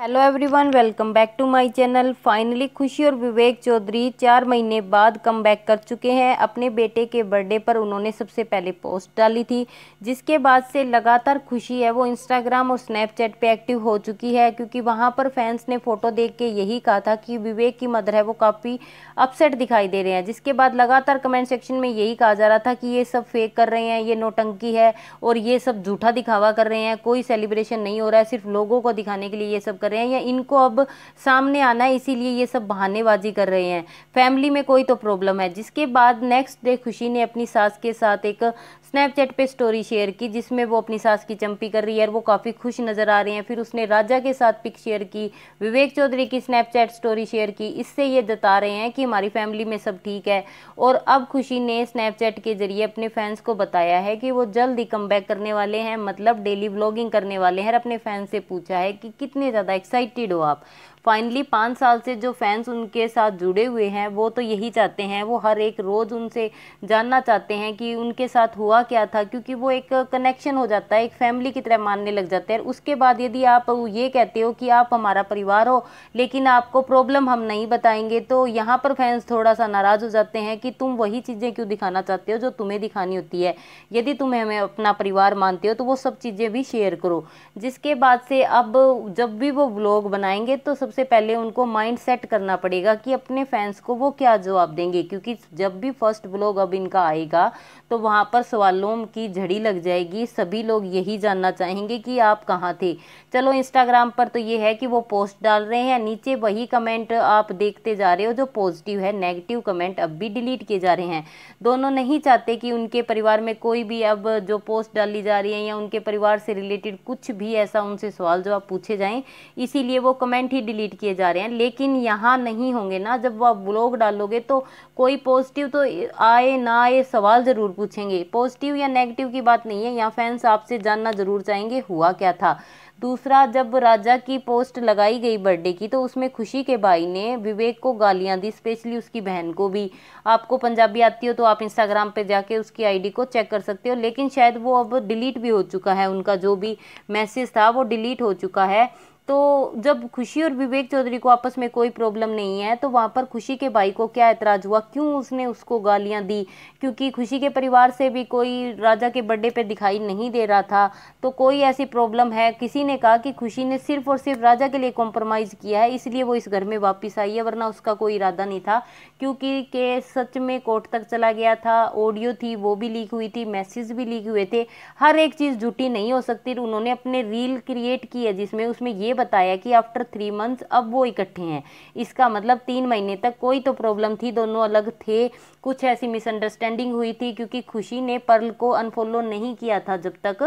hello everyone welcome back to my channel finally Khushi और विवेक चौधरी चार महीने बाद कम बैक कर चुके हैं अपने बेटे के बर्थडे पर उन्होंने सबसे पहले पोस्ट डाली थी जिसके बाद से लगातार खुशी है वो इंस्टाग्राम और स्नैपचैट पे एक्टिव हो चुकी है क्योंकि वहाँ पर फैंस ने फ़ोटो देख के यही कहा था कि विवेक की मदर है वो काफ़ी अपसेट दिखाई दे रहे हैं जिसके बाद लगातार कमेंट सेक्शन में यही कहा जा रहा था कि ये सब फेक कर रहे हैं ये नोटंकी है और ये सब झूठा दिखावा कर रहे हैं कोई सेलिब्रेशन नहीं हो रहा है सिर्फ लोगों को दिखाने के लिए ये सब कर कर रहे हैं या इनको अब सामने आना है इसीलिए ये सब बहानेबाजी कर रहे हैं फैमिली में कोई तो प्रॉब्लम है जिसके बाद नेक्स्ट डे खुशी ने अपनी सास के साथ एक स्नैपचैट पे स्टोरी शेयर की जिसमें वो अपनी सास की चंपी कर रही है और वो काफ़ी खुश नज़र आ रहे हैं फिर उसने राजा के साथ पिक शेयर की विवेक चौधरी की स्नैपचैट स्टोरी शेयर की इससे ये जता रहे हैं कि हमारी फैमिली में सब ठीक है और अब खुशी ने स्नैपचैट के जरिए अपने फैंस को बताया है कि वो जल्द ही कम करने वाले हैं मतलब डेली ब्लॉगिंग करने वाले हैं और अपने फैंस से पूछा है कि कितने ज़्यादा एक्साइटेड हो आप फाइनली पाँच साल से जो फैंस उनके साथ जुड़े हुए हैं वो तो यही चाहते हैं वो हर एक रोज़ उनसे जानना चाहते हैं कि उनके साथ हुआ क्या था क्योंकि वो एक कनेक्शन हो जाता है एक फैमिली की तरह मानने लग जाते हैं उसके बाद यदि आप ये कहते हो कि आप हमारा परिवार हो लेकिन आपको प्रॉब्लम हम नहीं बताएंगे तो यहाँ पर फैंस थोड़ा सा नाराज़ हो जाते हैं कि तुम वही चीज़ें क्यों दिखाना चाहते हो जो तुम्हें दिखानी होती है यदि तुम्हें हमें अपना परिवार मानते हो तो वो सब चीज़ें भी शेयर करो जिसके बाद से अब जब भी वो व्लॉग बनाएंगे तो सबसे पहले उनको माइंड सेट करना पड़ेगा कि अपने फैंस को वो क्या जवाब देंगे क्योंकि जब भी फर्स्ट व्लॉग अब इनका आएगा तो वहाँ पर सवालों की झड़ी लग जाएगी सभी लोग यही जानना चाहेंगे कि आप कहाँ थे चलो इंस्टाग्राम पर तो ये है कि वो पोस्ट डाल रहे हैं नीचे वही कमेंट आप देखते जा रहे हो जो पॉजिटिव है नेगेटिव कमेंट अब भी डिलीट किए जा रहे हैं दोनों नहीं चाहते कि उनके परिवार में कोई भी अब जो पोस्ट डाली जा रही है या उनके परिवार से रिलेटेड कुछ भी ऐसा उनसे सवाल जवाब पूछे जाएं इसीलिए वो कमेंट ही डिलीट किए जा रहे हैं लेकिन यहाँ नहीं होंगे ना जब आप ब्लॉग डालोगे तो कोई पॉजिटिव तो आए ना आए सवाल ज़रूर पूछेंगे पॉजिटिव या नेगेटिव की बात नहीं है यहाँ फैंस आपसे जानना ज़रूर चाहेंगे हुआ क्या था दूसरा जब राजा की पोस्ट लगाई गई बर्थडे की तो उसमें खुशी के भाई ने विवेक को गालियां दी स्पेशली उसकी बहन को भी आपको पंजाबी आती हो तो आप इंस्टाग्राम पे जाके उसकी आईडी को चेक कर सकते हो लेकिन शायद वो अब डिलीट भी हो चुका है उनका जो भी मैसेज था वो डिलीट हो चुका है तो जब खुशी और विवेक चौधरी को आपस में कोई प्रॉब्लम नहीं है तो वहाँ पर खुशी के भाई को क्या ऐतराज़ हुआ क्यों उसने उसको गालियाँ दी क्योंकि खुशी के परिवार से भी कोई राजा के बर्थडे पे दिखाई नहीं दे रहा था तो कोई ऐसी प्रॉब्लम है किसी ने कहा कि खुशी ने सिर्फ और सिर्फ राजा के लिए कॉम्प्रोमाइज़ किया है इसलिए वो इस घर में वापस आई है वरना उसका कोई इरादा नहीं था क्योंकि के सच में कोर्ट तक चला गया था ऑडियो थी वो भी लीक हुई थी मैसेज भी लीक हुए थे हर एक चीज़ झूठी नहीं हो सकती उन्होंने अपने रील क्रिएट की है जिसमें उसमें ये बताया कि आफ्टर थ्री मंथ्स अब वो इकट्ठे हैं इसका मतलब तीन महीने तक कोई तो प्रॉब्लम थी दोनों अलग थे कुछ ऐसी मिसअंडरस्टैंडिंग हुई थी क्योंकि खुशी ने पर्ल को अनफॉलो नहीं किया था जब तक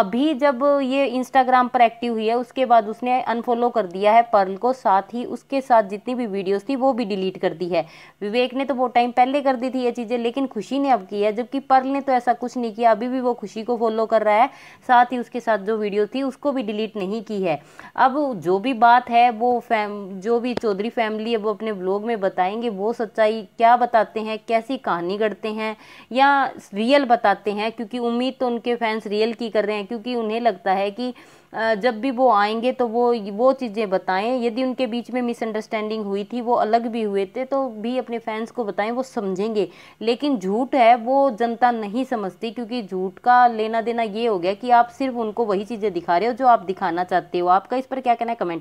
अभी जब ये इंस्टाग्राम पर एक्टिव हुई है उसके बाद उसने अनफॉलो कर दिया है पर्ल को साथ ही उसके साथ जितनी भी वीडियोज थी वो भी डिलीट कर दी है विवेक ने तो वो टाइम पहले कर दी थी ये चीज़ें लेकिन खुशी ने अब की है जबकि पर्ल ने तो ऐसा कुछ नहीं किया अभी भी वो खुशी को फॉलो कर रहा है साथ ही उसके साथ जो वीडियो थी उसको भी डिलीट नहीं की है अब अब जो भी बात है वो फैम जो भी चौधरी फैमिली है वो अपने ब्लॉग में बताएंगे वो सच्चाई क्या बताते हैं कैसी कहानी गढ़ते हैं या रियल बताते हैं क्योंकि उम्मीद तो उनके फैंस रियल की कर रहे हैं क्योंकि उन्हें लगता है कि जब भी वो आएंगे तो वो वो चीज़ें बताएं यदि उनके बीच में मिसअंडरस्टैंडिंग हुई थी वो अलग भी हुए थे तो भी अपने फैंस को बताएं वो समझेंगे लेकिन झूठ है वो जनता नहीं समझती क्योंकि झूठ का लेना देना ये हो गया कि आप सिर्फ उनको वही चीज़ें दिखा रहे हो जो आप दिखाना चाहते हो आपका इस पर क्या कहना है कमेंट